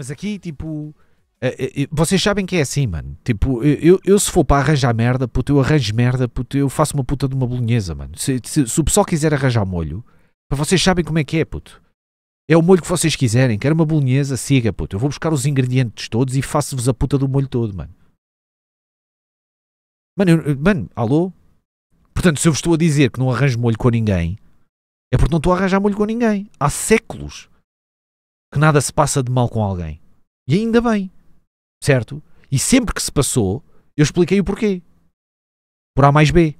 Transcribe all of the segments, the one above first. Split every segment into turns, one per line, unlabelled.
Mas aqui, tipo. Eh, eh, eh, vocês sabem que é assim, mano. Tipo, eu, eu se for para arranjar merda, puto, eu arranjo merda, puto, eu faço uma puta de uma bolonhesa, mano. Se, se, se o pessoal quiser arranjar molho, vocês sabem como é que é, puto. É o molho que vocês quiserem. Quer uma bolonhesa, siga, puto. Eu vou buscar os ingredientes todos e faço-vos a puta do molho todo, mano. Mano, eu, mano, alô? Portanto, se eu vos estou a dizer que não arranjo molho com ninguém, é porque não estou a arranjar molho com ninguém. Há séculos que nada se passa de mal com alguém. E ainda bem, certo? E sempre que se passou, eu expliquei o porquê. Por A mais B.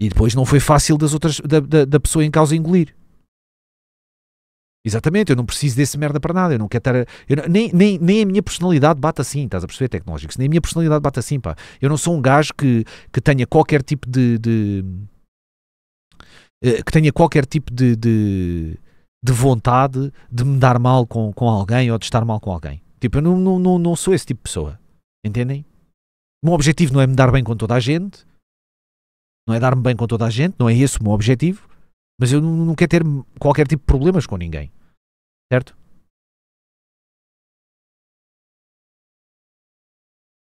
E depois não foi fácil das outras, da, da, da pessoa em causa engolir. Exatamente, eu não preciso desse merda para nada, eu não quero estar. eu, nem, nem, nem a minha personalidade bate assim, estás a perceber, tecnológicos? Nem a minha personalidade bate assim, pá. Eu não sou um gajo que, que tenha qualquer tipo de. de eh, que tenha qualquer tipo de, de de vontade de me dar mal com, com alguém ou de estar mal com alguém. Tipo, eu não, não, não, sou esse tipo de pessoa. Entendem? O meu objetivo não é me dar bem com toda a gente, não é dar-me bem com toda a gente, não é esse o meu objetivo, mas eu não, não quero ter qualquer tipo de problemas com ninguém. Certo?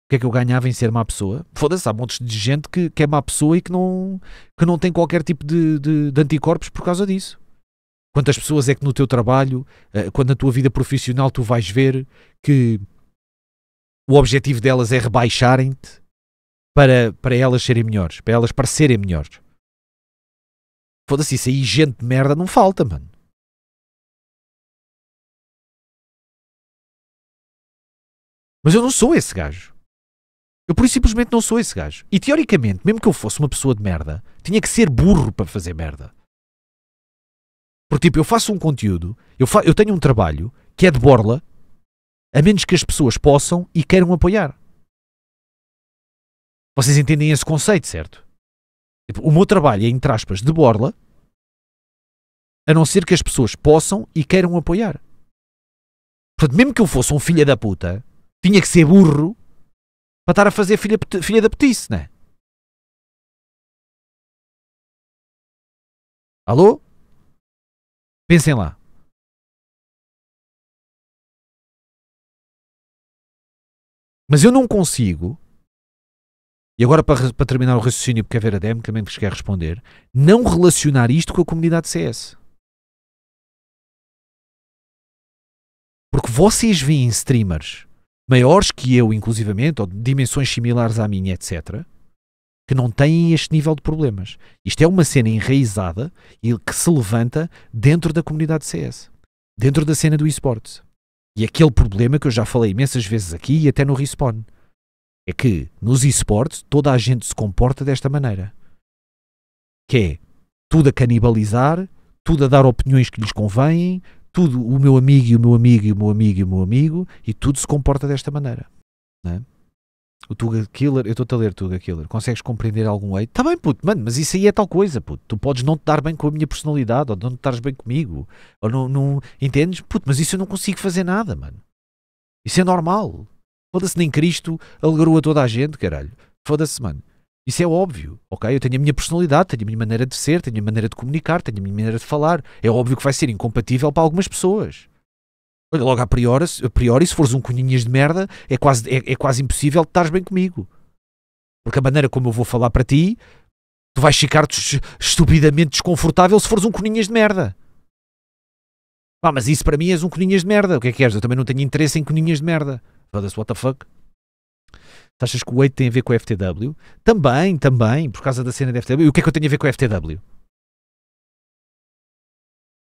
O que é que eu ganhava em ser má pessoa? Foda-se, há montes de gente que, que é má pessoa e que não, que não tem qualquer tipo de, de, de anticorpos por causa disso. Quantas pessoas é que no teu trabalho, eh, quando na tua vida profissional tu vais ver que o objetivo delas é rebaixarem-te para, para elas serem melhores, para elas parecerem melhores. Foda-se, isso aí gente de merda não falta, mano.
Mas eu não sou esse gajo.
Eu por isso simplesmente não sou esse gajo. E teoricamente, mesmo que eu fosse uma pessoa de merda, tinha que ser burro para fazer merda. Porque, tipo, eu faço um conteúdo, eu, fa eu tenho um trabalho que é de borla, a menos que as pessoas possam e queiram apoiar. Vocês entendem esse conceito, certo? Tipo, o meu trabalho é, entre aspas, de borla, a não ser que as pessoas possam e queiram apoiar. Portanto, mesmo que eu fosse um filho da puta, tinha que ser burro
para estar a fazer filha, filha da putice, né? Alô? Pensem lá. Mas eu não
consigo, e agora para, para terminar o raciocínio, porque é a Vera Dem também vos quer responder, não relacionar isto com a comunidade CS. Porque vocês veem streamers maiores que eu, inclusivamente, ou de dimensões similares à minha, etc., que não têm este nível de problemas. Isto é uma cena enraizada e que se levanta dentro da comunidade CS, dentro da cena do esportes. E aquele problema que eu já falei imensas vezes aqui e até no Respawn. É que nos esportes toda a gente se comporta desta maneira. Que é tudo a canibalizar, tudo a dar opiniões que lhes convêm, tudo o meu amigo e o meu amigo e o meu amigo e o meu amigo, e tudo se comporta desta maneira. Não é? O Tuga Killer, eu estou-te a ler Tuga Killer, consegues compreender algum hate? Está bem, puto, mano, mas isso aí é tal coisa, puto. Tu podes não te dar bem com a minha personalidade, ou não te estares bem comigo, ou não, não. Entendes? Puto, mas isso eu não consigo fazer nada, mano. Isso é normal. Foda-se, nem Cristo alegrou a toda a gente, caralho. Foda-se, mano. Isso é óbvio, ok? Eu tenho a minha personalidade, tenho a minha maneira de ser, tenho a minha maneira de comunicar, tenho a minha maneira de falar. É óbvio que vai ser incompatível para algumas pessoas. Olha, logo a priori, a priori, se fores um cunhinhas de merda, é quase, é, é quase impossível estares bem comigo. Porque a maneira como eu vou falar para ti, tu vais ficar estupidamente desconfortável se fores um cunhinhas de merda. Ah, mas isso para mim és um cunhinhas de merda. O que é que és? Eu também não tenho interesse em cunhinhas de merda. Foda-se, what the fuck? Tu achas que o 8 tem a ver com a FTW? Também, também, por causa da cena da FTW. E o que é que eu tenho a ver com a FTW?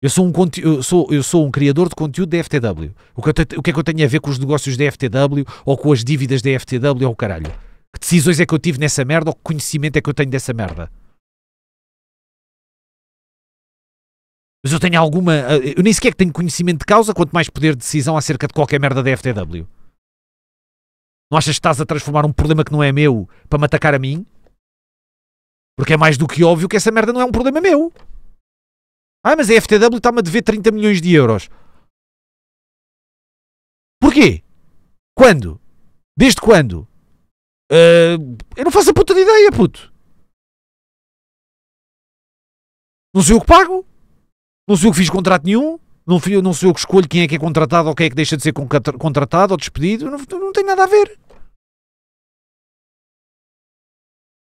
Eu sou um, eu sou, eu sou um criador de conteúdo da FTW. O que, te, o que, é que eu tenho a ver com os negócios da FTW ou com as dívidas da FTW ou é o caralho? Que decisões é que eu tive nessa merda ou que conhecimento é que eu tenho dessa merda? Mas eu tenho alguma. Eh, eu nem sequer tenho conhecimento de causa, quanto mais poder de decisão acerca de qualquer merda da FTW. Não achas que estás a transformar um problema que não é meu para me atacar a mim? Porque é mais do que óbvio que essa merda não é um problema meu. Ah, mas a FTW está-me a dever 30 milhões de euros. Porquê? Quando? Desde
quando? Uh, eu não faço a puta de ideia, puto.
Não sou eu que pago. Não sou eu que fiz contrato nenhum. Não, fui, não sou eu que escolho quem é que é contratado ou quem é que deixa de ser contratado ou despedido. Não, não tem nada a ver.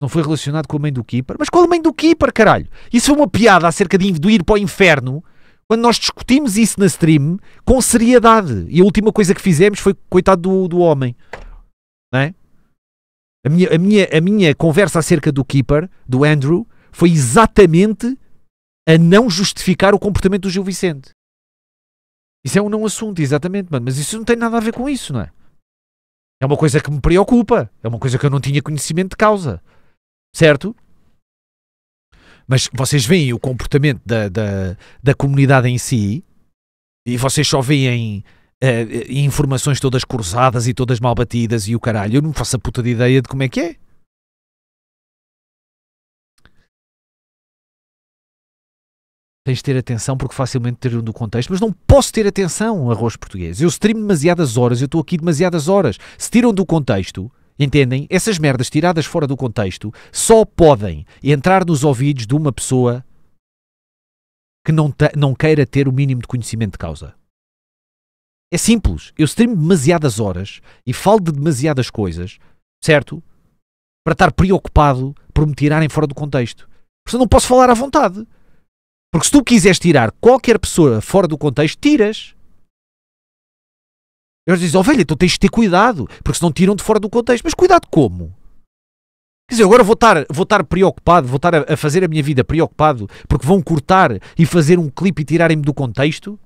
Não foi relacionado com a mãe do Keeper? Mas com a mãe do Keeper, caralho! Isso foi uma piada acerca de ir para o inferno quando nós discutimos isso na stream com seriedade. E a última coisa que fizemos foi coitado do, do homem. Não é? a, minha, a, minha, a minha conversa acerca do Keeper, do Andrew, foi exatamente a não justificar o comportamento do Gil Vicente. Isso é um não assunto, exatamente, mano. Mas isso não tem nada a ver com isso, não é? É uma coisa que me preocupa. É uma coisa que eu não tinha conhecimento de causa. Certo? Mas vocês veem o comportamento da, da, da comunidade em si e vocês só veem uh, informações todas cruzadas e todas mal batidas e o caralho. Eu não faço a puta de ideia de como é que é. Tens de ter atenção porque facilmente tiram do contexto, mas não posso ter atenção, arroz português. Eu streamo demasiadas horas, eu estou aqui demasiadas horas. Se tiram do contexto, Entendem? Essas merdas tiradas fora do contexto só podem entrar nos ouvidos de uma pessoa que não, te, não queira ter o mínimo de conhecimento de causa. É simples. Eu streamo demasiadas horas e falo de demasiadas coisas, certo? Para estar preocupado por me tirarem fora do contexto. Porque eu não posso falar à vontade. Porque se tu quiseres tirar qualquer pessoa fora do contexto, tiras. Eles dizem, ovelha, oh, tu então tens de ter cuidado, porque senão tiram de fora do contexto. Mas cuidado como? Quer dizer, agora vou estar, vou estar preocupado, vou estar a, a fazer a minha vida preocupado porque vão cortar e fazer um clipe e tirarem-me do contexto?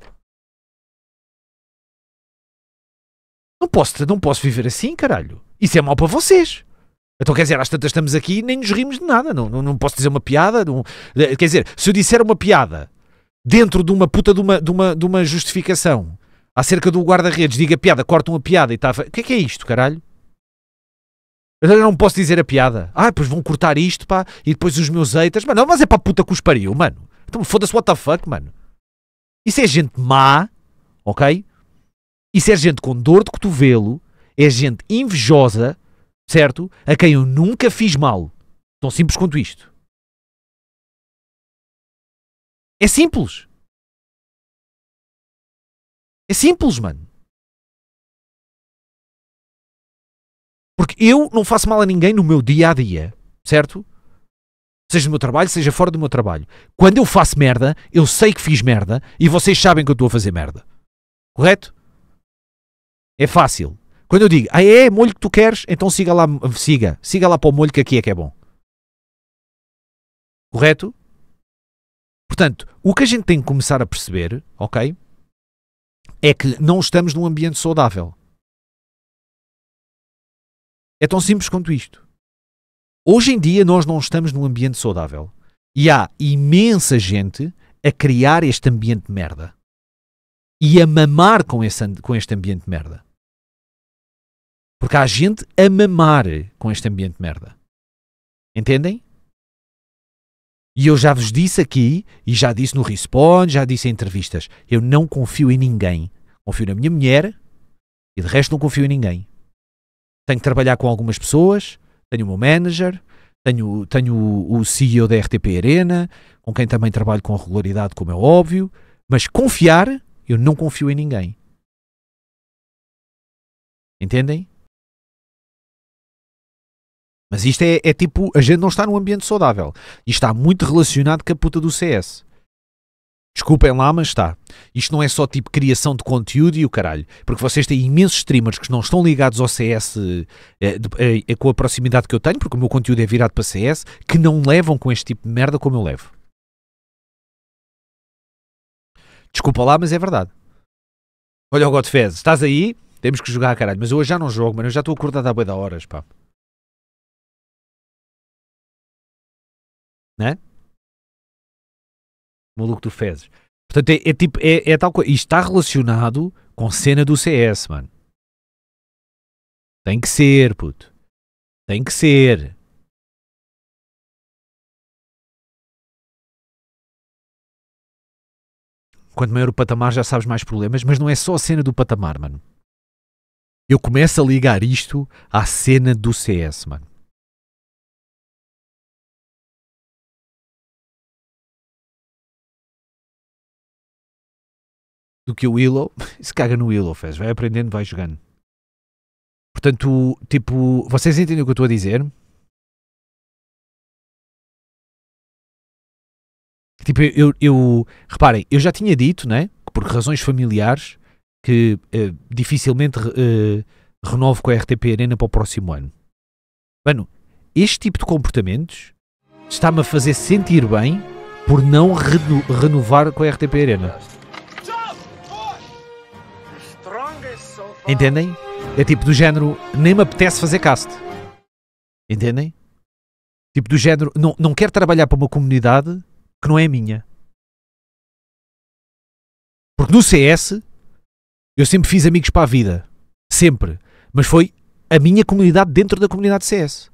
Não posso, não posso viver assim, caralho. Isso é mau para vocês. Então, quer dizer, às tantas estamos aqui e nem nos rimos de nada. Não, não, não posso dizer uma piada. Não, eh, quer dizer, se eu disser uma piada dentro de uma puta de uma, de uma, de uma justificação acerca do guarda-redes, diga piada, cortam a piada e está a... O que é que é isto, caralho? Eu não posso dizer a piada. Ah, pois vão cortar isto, pá, e depois os meus haters. Mano, não, mas é para puta que os pariu, mano. Então foda-se, what the fuck, mano. Isso é gente má, ok? Isso é gente com dor de cotovelo, é gente invejosa, certo? A quem eu nunca fiz mal. Tão simples quanto isto.
É simples. É simples, mano.
Porque eu não faço mal a ninguém no meu dia a dia, certo? Seja no meu trabalho, seja fora do meu trabalho. Quando eu faço merda, eu sei que fiz merda e vocês sabem que eu estou a fazer merda. Correto? É fácil. Quando eu digo, ah é, é molho que tu queres, então siga lá, siga, siga lá para o molho que aqui é que é bom. Correto? Portanto, o que a gente tem que começar a perceber, ok?
é que não estamos num ambiente saudável.
É tão simples quanto isto. Hoje em dia nós não estamos num ambiente saudável e há imensa gente a criar este ambiente de merda e a mamar com, esse, com este ambiente de merda. Porque há gente a mamar com este ambiente de merda. Entendem? E eu já vos disse aqui, e já disse no respond, já disse em entrevistas, eu não confio em ninguém Confio na minha mulher e de resto não confio em ninguém. Tenho que trabalhar com algumas pessoas, tenho o meu manager, tenho, tenho o CEO da RTP Arena, com quem também trabalho com regularidade, como é óbvio, mas confiar, eu não confio em ninguém. Entendem? Mas isto é, é tipo, a gente não está num ambiente saudável. E está muito relacionado com a puta do CS. Desculpem lá, mas está. Isto não é só tipo criação de conteúdo e o caralho. Porque vocês têm imensos streamers que não estão ligados ao CS eh, de, eh, eh, com a proximidade que eu tenho, porque o meu conteúdo é virado para CS, que não levam com este tipo de merda como eu levo. Desculpa lá, mas é verdade. Olha o Godfez, estás aí? Temos que jogar, caralho. Mas eu hoje já não jogo, mano. Eu já estou acordado há boia da
horas, pá. Né?
maluco do fezes. Portanto, é, é tipo, é, é, tal coisa. Isto está relacionado com cena do CS, mano. Tem que ser,
puto. Tem que ser. Quanto maior o patamar, já sabes mais problemas, mas não é só a cena do patamar, mano. Eu começo a ligar isto à cena do CS, mano. do que o Willow. Se caga no Willow, fez. Vai aprendendo, vai jogando. Portanto, tipo, vocês entendem o que eu estou a dizer?
Tipo, eu, eu reparem, eu já tinha dito, né? por razões familiares, que uh, dificilmente uh, renovo com a RTP Arena para o próximo ano. Mano, este tipo de comportamentos está-me a fazer sentir bem por não reno, renovar com a RTP Arena. Entendem? É tipo do género, nem me apetece fazer cast. Entendem? Tipo do género, não, não quero trabalhar para uma
comunidade
que não é minha. Porque no CS eu sempre fiz amigos para a vida. Sempre. Mas foi a minha comunidade dentro da comunidade CS.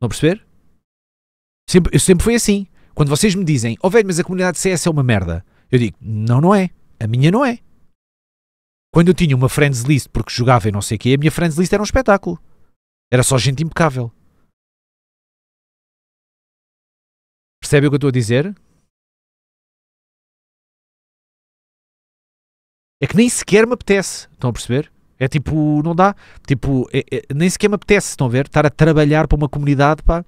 Não perceber? Sempre, eu sempre foi assim. Quando vocês me dizem, oh velho, mas a comunidade CS é uma merda, eu digo, não, não é. A minha não é. Quando eu tinha uma friends list porque jogava e não sei o quê, a minha friends list era um espetáculo. Era só gente impecável.
Percebe o que eu estou a dizer?
É que nem sequer me apetece. Estão a perceber? É tipo, não dá. Tipo, é, é, nem sequer me apetece, estão a ver? Estar a trabalhar para uma comunidade, pá,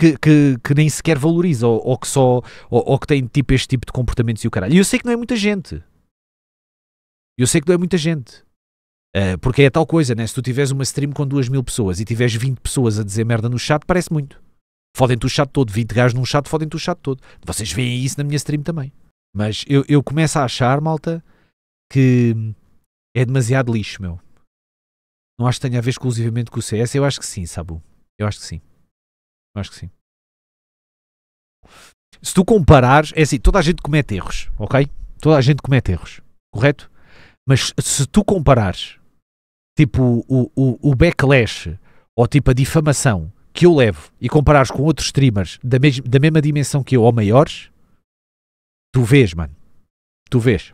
que, que, que nem sequer valoriza ou, ou que só, ou, ou, que tem tipo este tipo de comportamentos e o caralho. E eu sei que não é muita gente. Eu sei que não é muita gente. Uh, porque é tal coisa, né? Se tu tiveres uma stream com duas mil pessoas e tiveres 20 pessoas a dizer merda no chat, parece muito. Fodem-te o chat todo. 20 gajos num chat, fodem-te o chat todo. Vocês veem isso na minha stream também. Mas eu, eu começo a achar, malta, que é demasiado lixo, meu. Não acho que tenha a ver exclusivamente com o CS. Eu acho que sim, Sabu. Eu acho que sim. Eu acho que sim. Se tu comparares, é assim, toda a gente comete erros, ok? Toda a gente comete erros, correto? Mas se tu comparares, tipo, o, o, o backlash ou tipo a difamação que eu levo e comparares com outros streamers da, mes da mesma dimensão que eu ou maiores, tu vês, mano. Tu vês.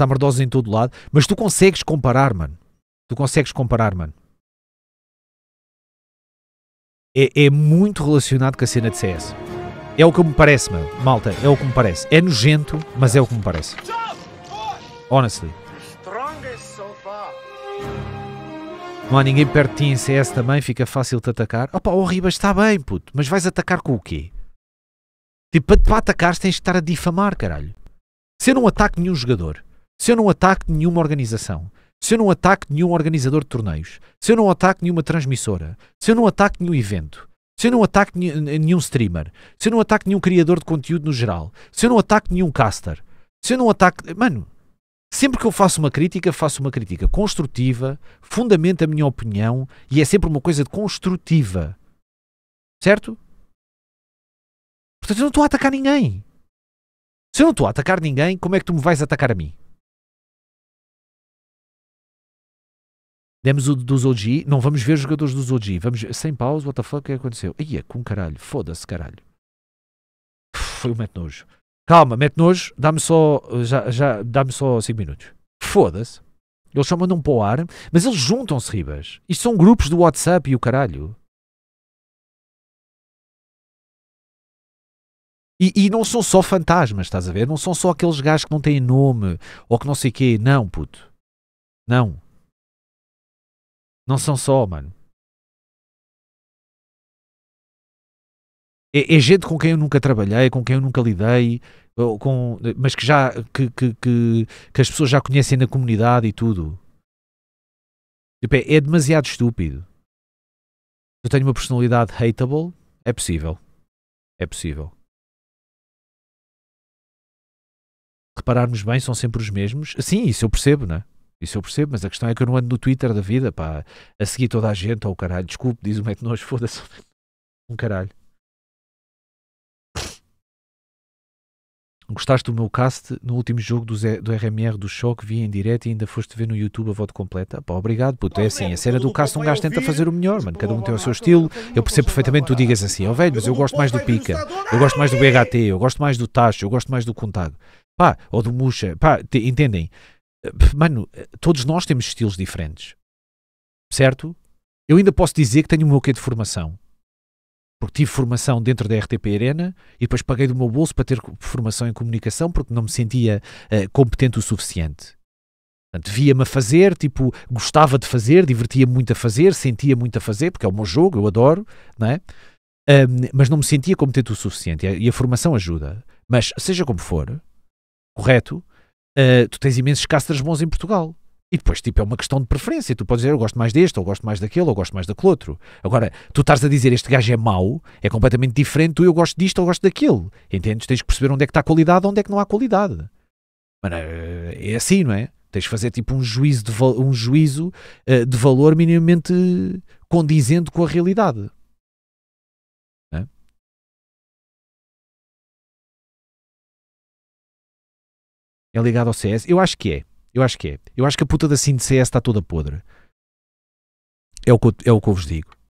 Há em todo lado, mas tu consegues comparar, mano. Tu consegues comparar, mano. É, é muito relacionado com a cena de CS. É o que me parece, meu. Malta, é o que me parece. É nojento, mas é o que me parece. Honestly. Não há ninguém perto de ti em CS também, fica fácil de atacar. Opa, o Ribas está bem, puto, mas vais atacar com o quê? Tipo, para, atacar tens de estar a difamar, caralho. Se eu não ataco nenhum jogador, se eu não ataco nenhuma organização, se eu não ataco nenhum organizador de torneios, se eu não ataco nenhuma transmissora, se eu não ataco nenhum evento, se eu não ataco nenhum streamer, se eu não ataco nenhum criador de conteúdo no geral, se eu não ataco nenhum caster, se eu não ataco. Mano, sempre que eu faço uma crítica, faço uma crítica construtiva, fundamenta a minha opinião e é sempre uma coisa construtiva. Certo? Portanto, eu não estou a atacar ninguém. Se eu não estou a atacar ninguém, como é que tu me vais atacar a mim?
Demos o dos OG, não
vamos ver jogadores dos OG, vamos sem pausa, what the fuck, o que é aconteceu? Ia é com caralho, foda-se caralho. Foi um mete nojo. Calma, mete nojo, dá-me só, já, já, dá-me só 5 minutos. Foda-se. Eles só mandam para o ar, mas eles juntam-se, Ribas. Isto são grupos do WhatsApp e o caralho. E, e, não são só fantasmas, estás a ver? Não são só aqueles gajos que não têm nome ou que não sei quê. Não, puto. Não. Não são só,
mano. É, é, gente com quem
eu nunca trabalhei, com quem eu nunca lidei, com, mas que já que, que, que, que as pessoas já conhecem na comunidade e tudo. Tipo, é, é demasiado estúpido. Eu tenho uma personalidade hateable? É possível. É possível. Repararmos bem, são sempre os mesmos. Sim, isso eu percebo, não é? Isso eu percebo, mas a questão é que eu não ando no Twitter da vida, pá, a seguir toda a gente, ou oh, caralho, desculpe, diz o Mac Nós, foda-se. Um caralho. Gostaste do meu cast no último jogo do, Zé, do RMR do Choque? Vi em direto e ainda foste ver no YouTube a voto completa. Pá, obrigado, puto. É assim, a cena do cast um gajo tenta fazer o melhor, mano. Cada um tem o seu estilo. Eu percebo perfeitamente tu digas assim, ó oh, velho, mas eu gosto mais do Pica, eu gosto mais do BHT, eu gosto mais do Tacho, eu gosto mais do Contago. Pá, ou do Muxa. Pá, entendem? Mano, todos nós temos estilos diferentes. Certo? Eu ainda posso dizer que tenho o meu quê de formação. Porque tive formação dentro da RTP Arena e depois paguei do meu bolso para ter formação em comunicação porque não me sentia uh, competente o suficiente. Via-me a fazer, tipo, gostava de fazer, divertia muito a fazer, sentia muito a fazer, porque é o meu jogo, eu adoro, não é? Um, mas não me sentia competente o suficiente e a, e a formação ajuda. Mas, seja como for, correto, eh, tu tens imensos casters bons em Portugal. E depois, tipo, é uma questão de preferência. Tu podes dizer, eu gosto mais deste, ou gosto mais daquele, ou gosto mais daquele outro. Agora, tu estás a dizer, este gajo é mau, é completamente diferente do eu gosto disto ou gosto daquele. Entendes? Tens que perceber onde é que está a qualidade, onde é que não há qualidade. Mano, eh, é assim, não é? Tens que fazer, tipo, um juízo de, um juízo, uh, de valor minimamente condizente com a realidade.
É ligado ao CS? Eu acho que é. Eu acho que é. Eu acho que a puta da Cine CS está toda podre. É o que eu, é o que eu vos digo.